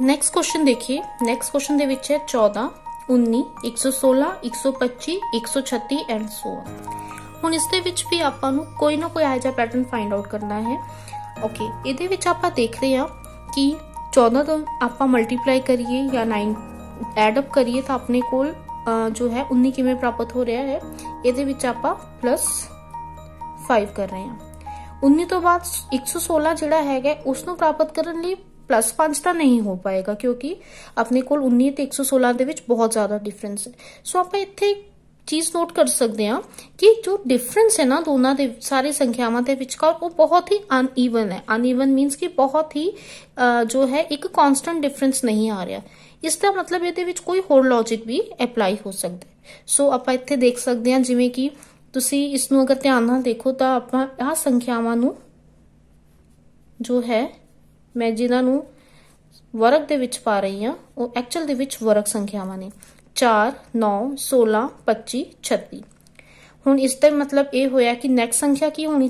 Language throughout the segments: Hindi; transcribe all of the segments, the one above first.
नैक्सट क्वेश्चन देखिए नैक्सट क्वेश्चन के चौदह उन्नी एक सौ सोलह एक सौ पच्ची एक सौ छत्ती एंड सो हूँ इस भी आप कोई ना कोई यह पैटर्न फाइंड आउट करना है ओके ये आप देखते हैं कि चौदह तो आप मल्टीप्लाई करिए नाइन एडअप करिए तो अपने को जो है उन्नी किमें प्राप्त हो रहा है ये आप प्लस फाइव कर रहे हैं उन्नी तो बाद एक सौ सोलह जो है उसको प्राप्त करने प्लस पांच तो नहीं हो पाएगा क्योंकि अपने को उन्नी एक सौ सोलह बहुत ज्यादा डिफरेंस है सो आप इतने चीज नोट कर सकते हैं कि जो डिफरेंस है ना दोनों सारी संख्यावान विचकार वो बहुत ही अनईवन है अनईवन मीनस कि बहुत ही जो है एक कॉन्सटेंट डिफरेंस नहीं आ रहा इसका मतलब ये कोई होर लॉजिक भी अप्लाई हो सकता है सो आप इतने देख सकते हैं जिमें कि तुम इस अगर ध्यान ना देखो तो आप संख्यावान जो है ਮੈਂ ਜਿਨ੍ਹਾਂ ਨੂੰ ਵਰਗ ਦੇ ਵਿੱਚ ਪਾ ਰਹੀ ਹਾਂ ਉਹ ਐਕਚੁਅਲ ਦੇ ਵਿੱਚ ਵਰਗ ਸੰਖਿਆਵਾਂ ਨੇ 4 9 16 25 36 ਹੁਣ ਇਸ ਦਾ ਮਤਲਬ ਇਹ ਹੋਇਆ ਕਿ ਨੈਕਸਟ ਸੰਖਿਆ ਕੀ ਹੋਣੀ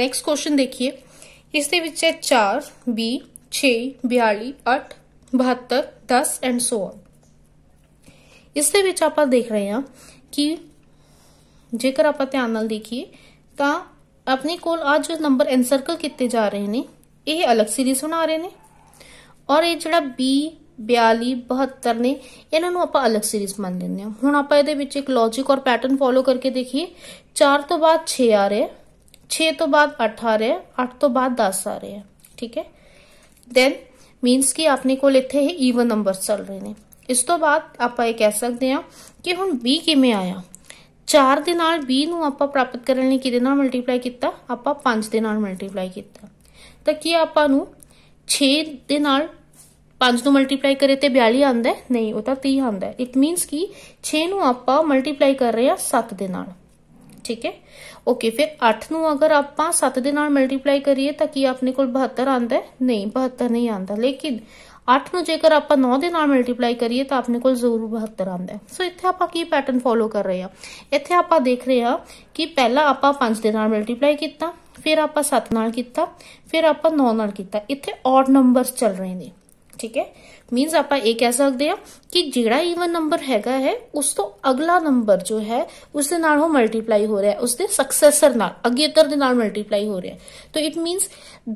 ਨੈਕਸਟ ਕੁਐਸਚਨ ਦੇਖੀਏ ਇਸ ਦੇ ਵਿੱਚ ਹੈ 4 20 6 42 8 72 10 ਐਂਡ ਸੋ ਔਨ ਇਸ ਦੇ ਵਿੱਚ ਆਪਾਂ ਦੇਖ ਰਹੇ ਹਾਂ ਕਿ ਜੇਕਰ ਆਪਾਂ ਧਿਆਨ ਨਾਲ ਦੇਖੀਏ ਤਾਂ ਆਪਣੇ ਕੋਲ ਅੱਜ ਨੰਬਰ ਐਨਸਰਕਲ ਕੀਤੇ ਜਾ ਰਹੇ ਨੇ ये अलग सीरीज बना रहे हैं और ये जरा बी बयाली बहत्तर ने इन्हों अलग सीरीज मान लें हूँ आप एक लॉजिक और पैटर्न फॉलो करके देखिए चार तो बाद छे आ रहे छे तो बाद अठ आ रहे हैं अठ तो बाद दस आ रहे हैं ठीक है दैन मीनस कि अपने को ईवन नंबर चल रहे ने इस तो बाद आप कह सकते हैं कि हम बी किमें आया चार बी प्राप्त करने लिए कि मल्टीप्लाई किया आप मल्टीप्लाई किया तो की आप छे मल्टीप्लाई करिए बयाली आंदा नहीं वह ती आंदा इट मीनस की छे मल्टीप्लाई कर रहे सत्त ठीक है ओके फिर अठ न अगर आप सत्त मल्टीप्लाई करिए अपने को बहत्तर आंद नहीं बहत्तर नहीं आता लेकिन अठ नेकर आप नौ दे मल्टीप्लाई करिए अपने को जरूर बहत्तर आंदा है सो इतने आप पैटर्न फॉलो कर रहे इतने आप देख रहे हैं कि पहला आप मल्टीप्लाई किया फिर आप सत्त फिर आप नौ इतने ऑड नंबर चल रहे हैं ठीक है मीन्स आप कह सकते हैं कि जेड़ा ईवन नंबर हैगा है उस तो अगला नंबर जो है उस मल्टीप्लाई हो रहा है उसके सक्सेसर अगेतर मल्टीप्लाई हो रहा है तो इट मीनस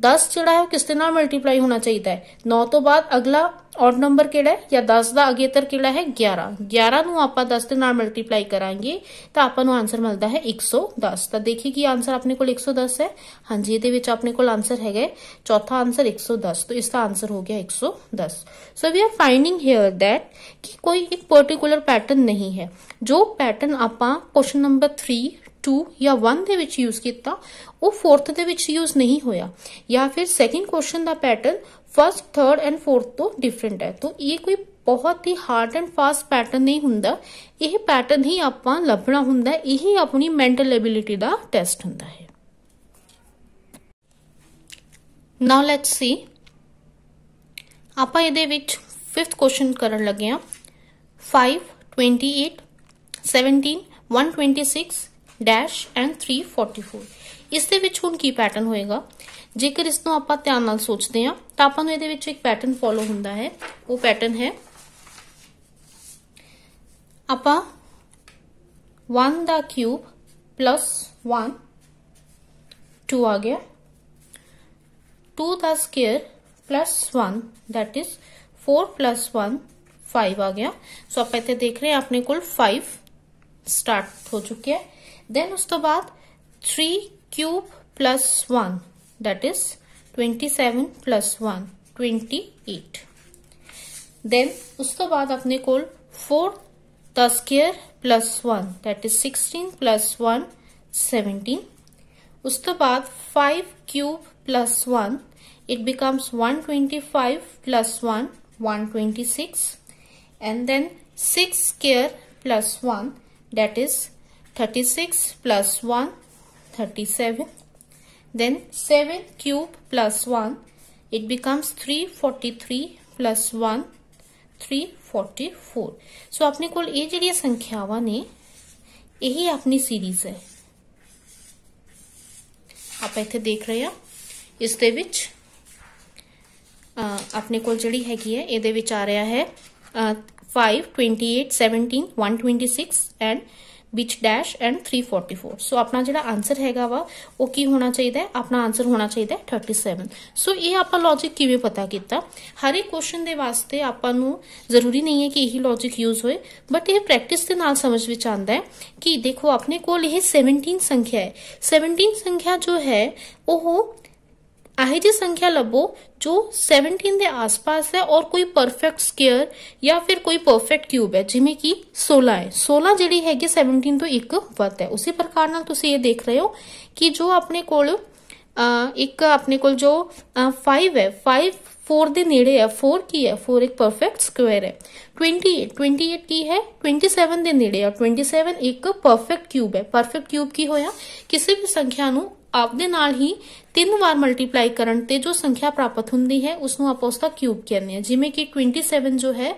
दस जड़ा है किसके मल्टीप्लाई होना चाहिए है नौ तो बाद अगला ऑड नंबर केड़ा है या दस का अगेतर के है ग्यारह ग्यारह ना दस के मल्टीप्लाई करा तो आपको आंसर मिलता है एक सौ दस तो देखिए कि आंसर अपने को सौ दस है हाँ जी ये अपने को आंसर है चौथा आंसर एक सौ दस तो इसका आंसर हो गया एक सौ दस so so we are finding here that कि कोई एक पर्टिकुलर पैटर्न नहीं है जो पैटर्न आप क्वेश्चन नंबर थ्री टू या वन के यूज किया फोर्थ के यूज नहीं होया या फिर सैकेंड क्वेश्चन का pattern first third and fourth तो डिफरेंट है तो ये कोई बहुत ही हार्ड एंड फास्ट पैटर्न नहीं होंगे यह पैटर्न ही आप लभना होंगे यही अपनी मेंटल एबिलिटी का टेस्ट हूँ है नाउ लेट्स सी आप फिफ्थ क्वेश्चन कर लगे हाँ five twenty eight seventeen one twenty six dash and three forty four इस हूँ की पैटर्न होगा जेकर इस ध्यान सोचते हैं तो आप एक पैटर्न फॉलो होंगे हों पैटर्न है आप one the cube plus one two आ गया two the square plus one that is four plus one five आ गया सो आप इतने देख रहे हैं आपने कुल फाइव स्टार्ट हो चुके हैं देन उस तो बाद three cube plus one that is twenty seven plus one twenty eight then उस तो बाद अपने कोल फोर दस square plus one that is sixteen plus one seventeen उस तो बाद five cube plus one it becomes 125 plus 1 126 and then 6 square plus 1 that is 36 plus 1 37 then 7 cube plus 1 it becomes 343 plus 1 344 so अपने को जी संख्यावा ने यही अपनी सीरीज है आप इतने देख रहे हो इस दे विच अपने को जड़ी हैगी है ये आ रहा है five twenty eight seventeen one twenty six and बिच dash and three forty four so अपना जो आंसर है वा वह की होना चाहिए अपना आंसर होना चाहिए थर्टी सैवन सो यह आप लॉजिक किमें पता किया हर एक क्वेश्चन के वास्ते आप जरूरी नहीं है कि यही लॉजिक यूज हो बट यह प्रैक्टिस के नाल समझ में आता है कि देखो अपने को सैवनटीन संख्या है सैवनटीन संख्या जो है वह अहिजी संख्या लभो जो 17 के आसपास है और कोई परफेक्ट स्केयर या फिर कोई परफेक्ट क्यूब है जिम्मे की 16 है 16 जी है 17 तो एक वत है उसी प्रकार ये देख रहे हो कि जो अपने को एक अपने को जो फाइव है फाइव फोर के नेड़े है फोर की है फोर एक परफेक्ट स्क्वायर है ट्वेंटी एट ट्वेंटी एट की है ट्वेंटी सैवन के नेड़े है ट्वेंटी सैवन एक परफेक्ट क्यूब है परफेक्ट क्यूब की होया किसी भी संख्या ਆਪਦੇ ਨਾਲ ਹੀ ਤਿੰਨ ਵਾਰ ਮਲਟੀਪਲਾਈ ਕਰਨ ਤੇ ਜੋ ਸੰਖਿਆ ਪ੍ਰਾਪਤ ਹੁੰਦੀ ਹੈ ਉਸ ਨੂੰ ਆਪਾਂ ਉਸ ਦਾ ਕਿਊਬ ਕਹਿੰਦੇ ਆ ਜਿਵੇਂ ਕਿ 27 ਜੋ ਹੈ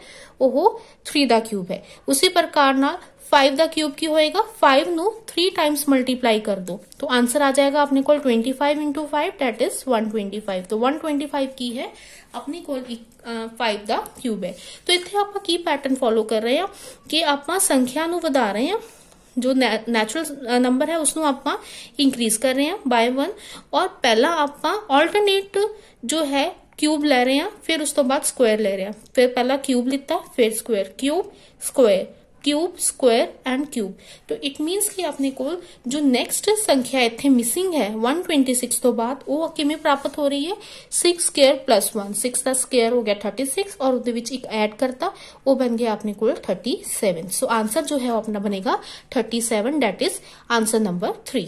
ਉਹ 3 ਦਾ ਕਿਊਬ ਹੈ ਉਸੇ ਪ੍ਰਕਾਰ ਨਾਲ 5 ਦਾ ਕਿਊਬ ਕੀ ਹੋਏਗਾ 5 ਨੂੰ 3 टाइम्स ਮਲਟੀਪਲਾਈ ਕਰ ਦੋ तो आंसर आ जाएगा अपने को 25 इंटू फाइव डेट इज 125 तो 125 की है अपने को फाइव ਦਾ ਕਿਊਬ ਹੈ तो ਇੱਥੇ ਆਪਾਂ ਕੀ ਪੈਟਰਨ ਫੋਲੋ ਕਰ ਰਹੇ ਆ ਕਿ ਆਪਾਂ ਸੰਖਿਆ ਨੂੰ ਵਧਾ ਰਹੇ ਆ जो नैचुरल नंबर uh, है उसनों आप इंक्रीज कर रहे हैं बाय वन और पहला आप ऑल्टरनेट जो है क्यूब ले रहे हैं फिर उस तो बाद स्क्वायर ले रहे हैं फिर पहला क्यूब लिता फिर square cube square cube square and cube तो इट मीन्स कि अपने को जो नेक्स्ट संख्या इतने मिसिंग है 126 तो बाद वो प्राप्त हो रही है सिक्स स्केयर प्लस 1 6 ਦਾ ਸਕੁਅਰ ਹੋ ਗਿਆ 36 और ਉਹਦੇ ਵਿੱਚ ਇੱਕ ਐਡ ਕਰਤਾ ਉਹ ਬਣ ਗਿਆ ਆਪਣੇ ਕੋਲ सो ਸੋ ਆਨਸਰ ਜੋ ਹੈ ਉਹ ਆਪਣਾ ਬਣੇਗਾ 37 that is answer number three